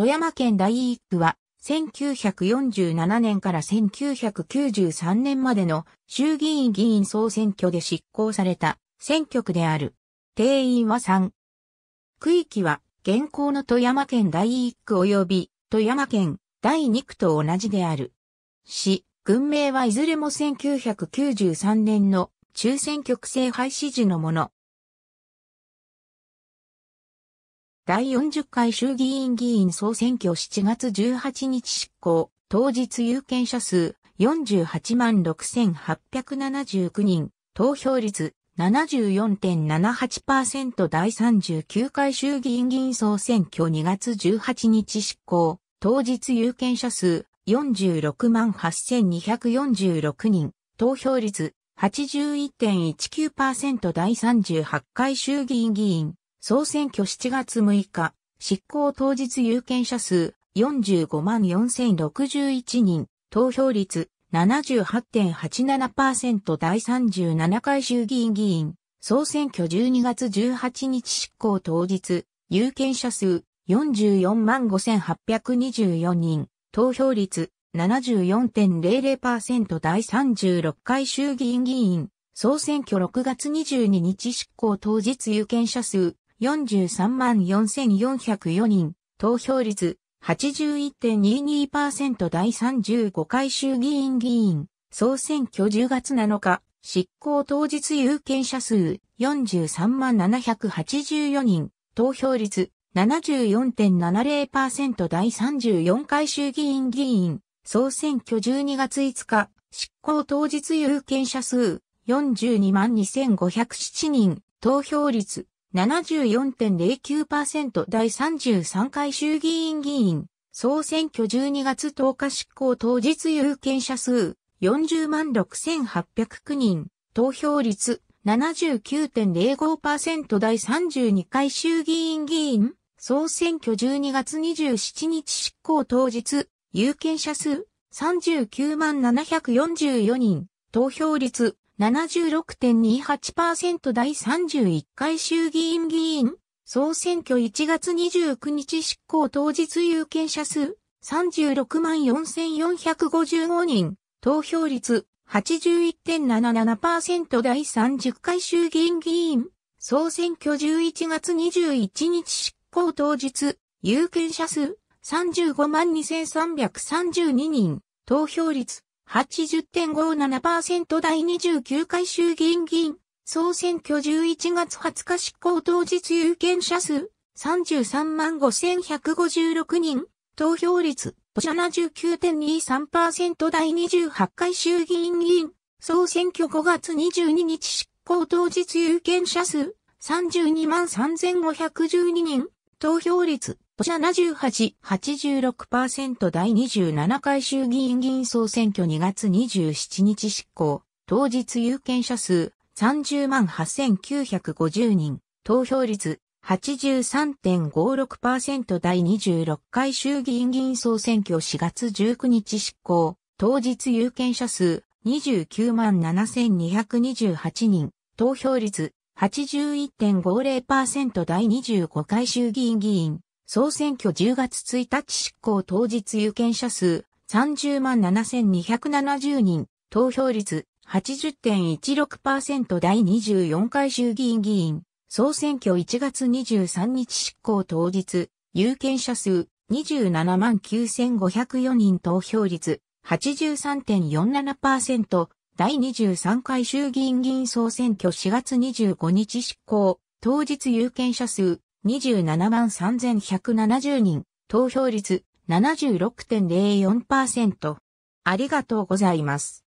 富山県第一区は、1947年から1993年までの衆議院議員総選挙で執行された選挙区である。定員は3。区域は現行の富山県第一区及び富山県第二区と同じである。市、軍名はいずれも1993年の中選挙区制廃止時のもの。第40回衆議院議員総選挙7月18日執行、当日有権者数48万6879人、投票率74.78%第39回衆議院議員総選挙2月18日執行、当日有権者数46万8246人、投票率81.19%第38回衆議院議員総選挙7月6日、執行当日有権者数45万4061人、投票率78.87%第37回衆議院議員、総選挙12月18日執行当日、有権者数44万5824人、投票率74.00%第36回衆議院議員、総選挙6月22日執行当日有権者数43万4404人、投票率81.22%第35回衆議院議員、総選挙10月7日、執行当日有権者数43万784人、投票率74.70%第34回衆議院議員、総選挙12月5日、執行当日有権者数42万2507人、投票率74.09%第33回衆議院議員、総選挙12月10日執行当日有権者数40万6809人、投票率79.05%第32回衆議院議員、総選挙12月27日執行当日、有権者数39万744人、投票率76.28%第31回衆議院議員総選挙1月29日執行当日有権者数36万4455人投票率81.77%第30回衆議院議員総選挙11月21日執行当日有権者数35万2332人投票率80.57%第29回衆議院議員、総選挙11月20日執行当日有権者数、33万5156人、投票率、79.23%第28回衆議院議員、総選挙5月22日執行当日有権者数、32万3512人、投票率、ポシャ78、86%第27回衆議院議員総選挙2月27日執行。当日有権者数30万8950人。投票率83.56%第26回衆議院議員総選挙4月19日執行。当日有権者数29万7228人。投票率81.50%第25回衆議院議員総選挙10月1日執行当日有権者数30万7270人、投票率80.16%第24回衆議院議員、総選挙1月23日執行当日、有権者数27万9504人投票率83.47%第23回衆議院議員総選挙4月25日執行、当日有権者数27万3170人、投票率76.04%。ありがとうございます。